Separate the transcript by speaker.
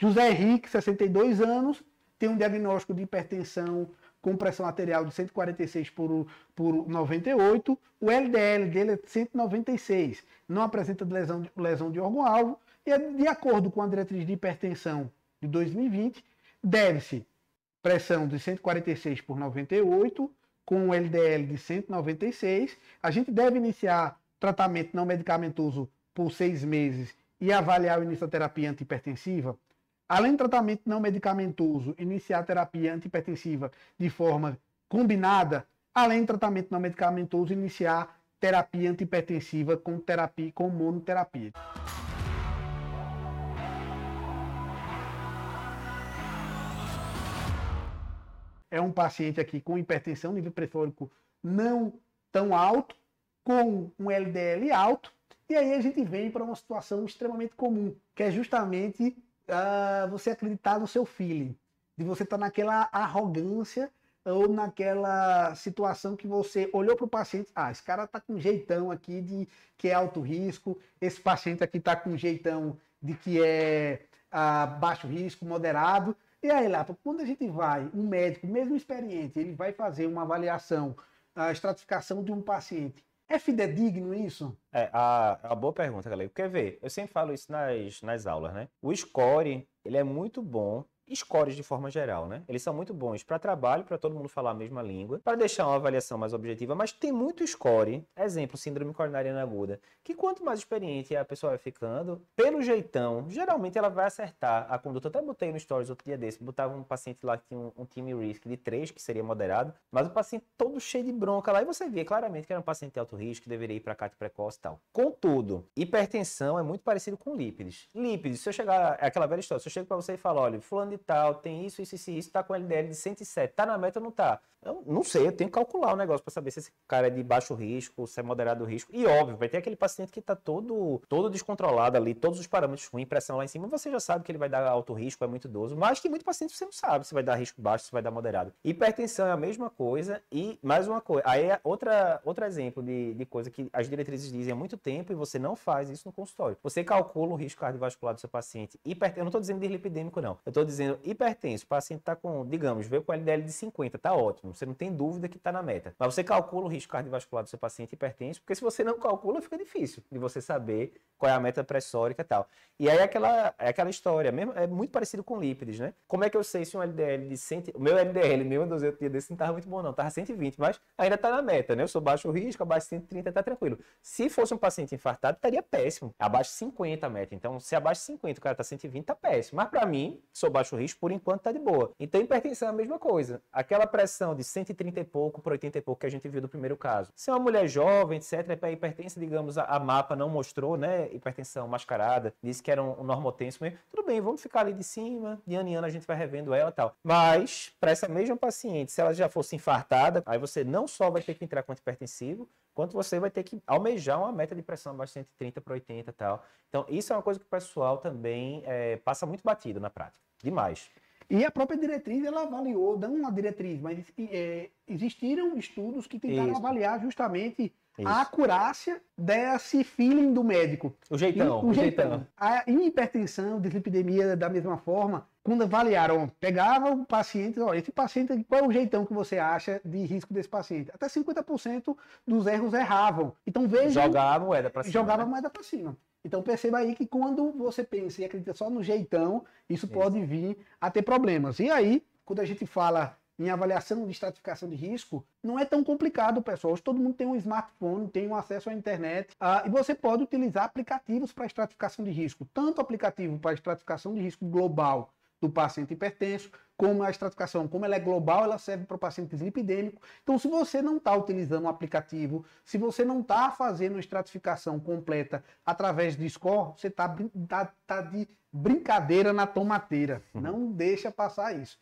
Speaker 1: José Henrique, 62 anos, tem um diagnóstico de hipertensão com pressão arterial de 146 por, por 98, o LDL dele é de 196, não apresenta lesão, lesão de órgão-alvo, e de acordo com a diretriz de hipertensão de 2020, deve-se pressão de 146 por 98, com o LDL de 196, a gente deve iniciar tratamento não medicamentoso por seis meses e avaliar o início da terapia antihipertensiva Além do tratamento não medicamentoso, iniciar terapia antipertensiva de forma combinada, além do tratamento não medicamentoso, iniciar terapia antipertensiva com terapia com monoterapia. É um paciente aqui com hipertensão, nível pressórico não tão alto, com um LDL alto, e aí a gente vem para uma situação extremamente comum, que é justamente uh, você acreditar no seu feeling, de você estar tá naquela arrogância ou naquela situação que você olhou para o paciente, ah, esse cara está com um jeitão aqui de que é alto risco, esse paciente aqui está com um jeitão de que é uh, baixo risco, moderado. E aí, lá, quando a gente vai, um médico, mesmo experiente, ele vai fazer uma avaliação, a estratificação de um paciente é fidedigno isso?
Speaker 2: É, a, a boa pergunta, galera. Quer ver? Eu sempre falo isso nas, nas aulas, né? O score, ele é muito bom scores de forma geral, né? Eles são muito bons para trabalho, para todo mundo falar a mesma língua, para deixar uma avaliação mais objetiva, mas tem muito score, exemplo, síndrome coronariana aguda, que quanto mais experiente a pessoa vai ficando, pelo jeitão, geralmente ela vai acertar a conduta. Até botei no stories outro dia desse, botava um paciente lá que tinha um, um time risk de 3, que seria moderado, mas o paciente todo cheio de bronca lá, e você via claramente que era um paciente de alto risco, que deveria ir para CAT precoce e tal. Contudo, hipertensão é muito parecido com lípides. Lípides, se eu chegar, é aquela velha história, se eu chego para você e falar, olha, fulano de e tal, tem isso, isso, isso, isso, tá com LDL de 107, tá na meta ou não tá? Eu não sei, eu tenho que calcular o negócio para saber se esse cara é de baixo risco, se é moderado risco. E óbvio, vai ter aquele paciente que tá todo, todo descontrolado ali, todos os parâmetros ruins, pressão lá em cima, você já sabe que ele vai dar alto risco, é muito idoso, mas que muito paciente você não sabe se vai dar risco baixo, se vai dar moderado. Hipertensão é a mesma coisa e mais uma coisa, aí é outra, outro exemplo de, de coisa que as diretrizes dizem há muito tempo e você não faz isso no consultório. Você calcula o risco cardiovascular do seu paciente. Hiper, eu não tô dizendo de lipidêmico não, eu tô dizendo exemplo, é hipertenso, o paciente está com, digamos, veio com LDL de 50, está ótimo, você não tem dúvida que está na meta. Mas você calcula o risco cardiovascular do seu paciente hipertenso, porque se você não calcula, fica difícil de você saber qual é a meta pressórica e tal. E aí é aquela, é aquela história, é mesmo, é muito parecido com lípides, né? Como é que eu sei se um LDL de 100... O meu LDL, meu Deus, eu dia desse não estava muito bom não, estava 120, mas ainda está na meta, né? Eu sou baixo risco, abaixo de 130 está tranquilo. Se fosse um paciente infartado, estaria péssimo. Abaixo de 50 a meta. Então, se abaixo de 50 o cara está 120, está péssimo. Mas para mim, sou baixo risco por enquanto está de boa. Então, hipertensão é a mesma coisa. Aquela pressão de 130 e pouco para 80 e pouco que a gente viu do primeiro caso. Se é uma mulher jovem, etc., é hipertensa, digamos, a, a, mapa não mostrou, né? Hipertensão mascarada, disse que era um, um normotenso mesmo. Tudo bem, vamos ficar ali de cima, de ano em ano a gente vai revendo ela e tal. Mas, para essa mesma paciente, se ela já fosse infartada, aí você não só vai ter que entrar com antipertensivo, quanto você vai ter que almejar uma meta de pressão abaixo de 130 para 80 e tal. Então, isso é uma coisa que o pessoal também é, passa muito batido na
Speaker 1: prática. Demais. E a própria diretriz, ela avaliou, não uma diretriz, mas é, existiram estudos que tentaram Isso. avaliar justamente Isso. a acurácia desse feeling do médico. O jeitão. E, o, o jeitão. jeitão. A hipertensão, deslipidemia da mesma forma, quando avaliaram, pegava o paciente, olha, esse paciente, qual é o jeitão que você acha de risco desse paciente? Até 50% dos erros erravam. Então veja. Jogavam moeda para cima. Jogavam né? moeda para cima. Então perceba aí que quando você pensa e acredita só no jeitão, isso é. pode vir a ter problemas. E aí, quando a gente fala em avaliação de estratificação de risco, não é tão complicado, pessoal. Hoje todo mundo tem um smartphone, tem um acesso à internet, uh, e você pode utilizar aplicativos para estratificação de risco, tanto aplicativo para estratificação de risco global do paciente hipertenso, como é a estratificação, como ela é global, ela serve para pacientes lipidêmicos. Então, se você não está utilizando um aplicativo, se você não está fazendo uma estratificação completa através do score, você está tá, tá de brincadeira na tomateira. Uhum. Não deixa passar isso.